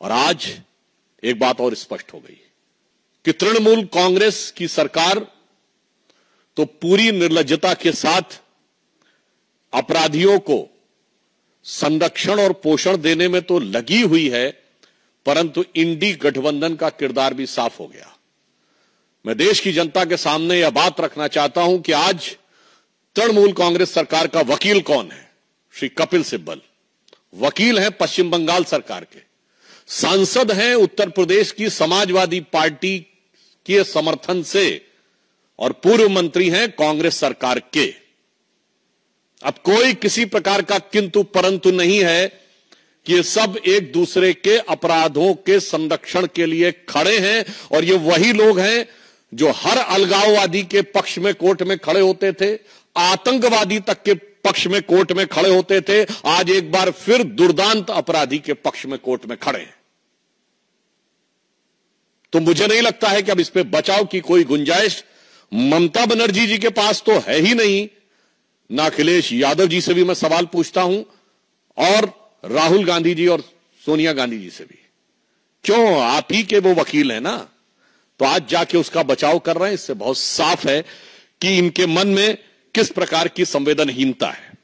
और आज एक बात और स्पष्ट हो गई कि तृणमूल कांग्रेस की सरकार तो पूरी निर्लजता के साथ अपराधियों को संरक्षण और पोषण देने में तो लगी हुई है परंतु इंडी गठबंधन का किरदार भी साफ हो गया मैं देश की जनता के सामने यह बात रखना चाहता हूं कि आज तृणमूल कांग्रेस सरकार का वकील कौन है श्री कपिल सिब्बल वकील हैं पश्चिम बंगाल सरकार के सांसद हैं उत्तर प्रदेश की समाजवादी पार्टी के समर्थन से और पूर्व मंत्री हैं कांग्रेस सरकार के अब कोई किसी प्रकार का किंतु परंतु नहीं है कि ये सब एक दूसरे के अपराधों के संरक्षण के लिए खड़े हैं और ये वही लोग हैं जो हर अलगाववादी के पक्ष में कोर्ट में खड़े होते थे आतंकवादी तक के पक्ष में कोर्ट में खड़े होते थे आज एक बार फिर दुर्दांत अपराधी के पक्ष में कोर्ट में खड़े हैं तो मुझे नहीं लगता है कि अब इस पर बचाव की कोई गुंजाइश ममता बनर्जी जी के पास तो है ही नहीं ना अखिलेश यादव जी से भी मैं सवाल पूछता हूं और राहुल गांधी जी और सोनिया गांधी जी से भी क्यों आप ही के वो वकील हैं ना तो आज जाके उसका बचाव कर रहे हैं इससे बहुत साफ है कि इनके मन में किस प्रकार की संवेदनहीनता है